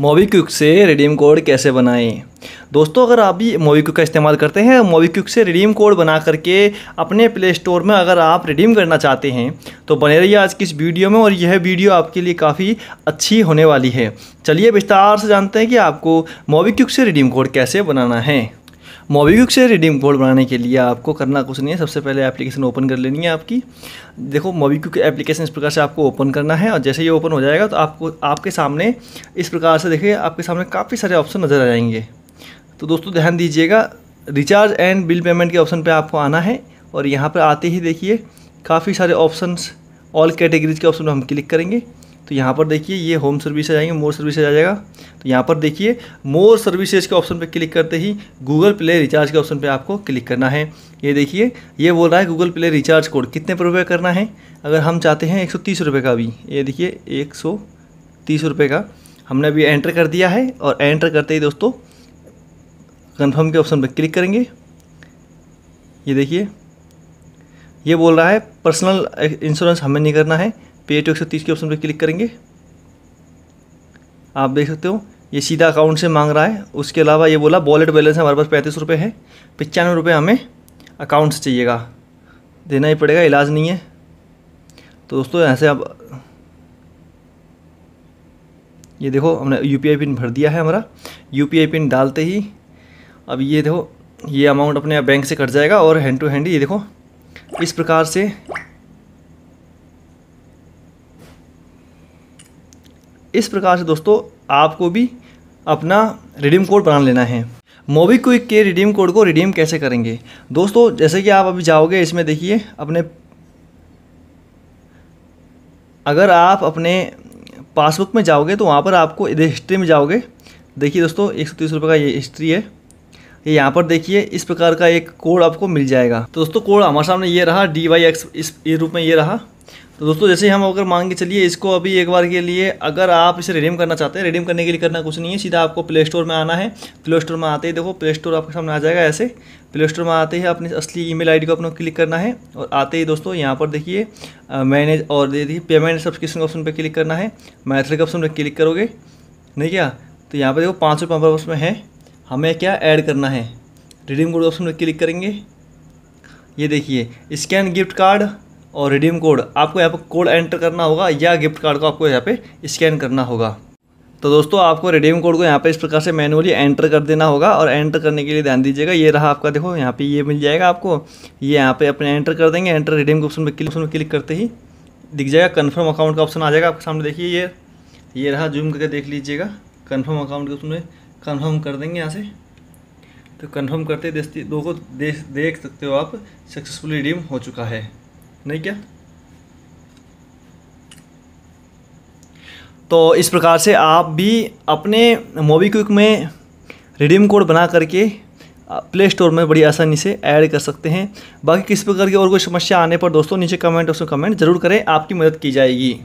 MobiKwik से redeem code कैसे बनाएं दोस्तों अगर आप भी मोबीक्विक का इस्तेमाल करते हैं मोबीक्विक से रिडीम कोड बना करके अपने प्ले स्टोर में अगर आप रिडीम करना चाहते हैं तो बने रहिए आज की इस वीडियो में और यह वीडियो आपके लिए काफ़ी अच्छी होने वाली है चलिए विस्तार से जानते हैं कि आपको मोबीक्विक से रिडीम कोड कैसे बनाना है मोबीक्विक से रिडीम कोड बनाने के लिए आपको करना कुछ नहीं है सबसे पहले एप्लीकेशन ओपन कर लेनी है आपकी देखो मोबीक्विक एप्लीकेशन इस प्रकार से आपको ओपन करना है और जैसे ही ओपन हो जाएगा तो आपको आपके सामने इस प्रकार से देखिए आपके सामने काफ़ी सारे ऑप्शन नज़र आ जाएंगे तो दोस्तों ध्यान दीजिएगा रिचार्ज एंड बिल पेमेंट के ऑप्शन पर आपको आना है और यहाँ पर आते ही देखिए काफ़ी सारे ऑप्शन ऑल कैटेगरीज के ऑप्शन पर हम क्लिक करेंगे तो यहाँ पर देखिए ये होम सर्विस आ जाएंगे मोर सर्विसेज आ जाएगा तो यहाँ पर देखिए मोर सर्विसेज के ऑप्शन पर क्लिक करते ही गूगल प्ले रिचार्ज के ऑप्शन पर आपको क्लिक करना है ये देखिए ये बोल रहा है गूगल प्ले रिचार्ज कोड कितने पर रुपये करना है अगर हम चाहते हैं एक सौ तीस रुपये का भी ये देखिए एक सौ तीस रुपये का हमने अभी एंटर कर दिया है और एंटर करते ही दोस्तों कन्फर्म के ऑप्शन पर क्लिक करेंगे ये देखिए ये बोल रहा है पर्सनल इंश्योरेंस हमें नहीं करना है पे टू एक के ऑप्शन पर क्लिक करेंगे आप देख सकते हो ये सीधा अकाउंट से मांग रहा है उसके अलावा ये बोला वॉलेट बैलेंस हमारे पास पैंतीस रुपये है पचानवे रुपये हमें अकाउंट से चाहिएगा देना ही पड़ेगा इलाज नहीं है तो दोस्तों ऐसे आप ये देखो हमने यू पिन भर दिया है हमारा यू पिन डालते ही अब ये देखो ये अमाउंट अपने बैंक से कट जाएगा और हैंड टू हैंड ये देखो इस प्रकार से इस प्रकार से दोस्तों आपको भी अपना रिडीम कोड बना लेना है मोबीक्विक के रिडीम कोड को रिडीम कैसे करेंगे दोस्तों जैसे कि आप अभी जाओगे इसमें देखिए अपने अगर आप अपने पासबुक में जाओगे तो वहाँ पर आपको हिस्ट्री में जाओगे देखिए दोस्तों एक सौ तीस रुपये का ये हिस्ट्री है ये यहाँ पर देखिए इस प्रकार का एक कोड आपको मिल जाएगा तो दोस्तों कोड हमारे सामने ये रहा डी वाई एक्स इस रूप में ये रहा तो दोस्तों जैसे हम अगर मांग के चलिए इसको अभी एक बार के लिए अगर आप इसे रिडीम करना चाहते हैं रिडीम करने के लिए करना कुछ नहीं है सीधा आपको प्ले स्टोर में आना है प्ले स्टोर में आते ही देखो प्ले स्टोर आपके सामने आ जाएगा ऐसे प्ले स्टोर में आते ही अपनी असली ईमेल आईडी को अपना क्लिक करना है और आते ही दोस्तों यहाँ पर देखिए मैनेज और दे देखिए पेमेंट सब्सक्रिप्शन ऑप्शन पर क्लिक करना है मैथड ऑप्शन पर क्लिक करोगे नहीं क्या तो यहाँ पर देखो पाँच सौ पर उसमें है हमें क्या ऐड करना है रिडीम कोड ऑप्शन पर क्लिक करेंगे ये देखिए स्कैन गिफ्ट कार्ड और रिडीम कोड आपको यहाँ पर कोड एंटर करना होगा या गिफ्ट कार्ड को आपको यहाँ पे स्कैन करना होगा तो दोस्तों आपको रिडीम कोड को यहाँ पे इस प्रकार से मैनुअली एंटर कर देना होगा और एंटर करने के लिए ध्यान दीजिएगा ये रहा आपका देखो यहाँ पे ये मिल जाएगा आपको ये यहाँ पे अपने एंटर कर देंगे एंटर रिडीम के ऑप्शन पर क्लिक ऑप्शन क्लिक करते ही दिख जाएगा कन्फर्म अकाउंट का ऑप्शन आ जाएगा आपके सामने देखिए ये ये रहा जूम करके देख लीजिएगा कन्फर्म अकाउंट के ऑप्शन में कन्फर्म कर देंगे यहाँ से तो कन्फर्म करते देखते दो को देख देख सकते हो आप सक्सेसफुली रिडीम हो चुका है नहीं क्या तो इस प्रकार से आप भी अपने मोबी क्विक में रिडीम कोड बना करके प्ले स्टोर में बड़ी आसानी से ऐड कर सकते हैं बाकी किस प्रकार की और कोई समस्या आने पर दोस्तों नीचे कमेंट उसमें कमेंट ज़रूर करें आपकी मदद की जाएगी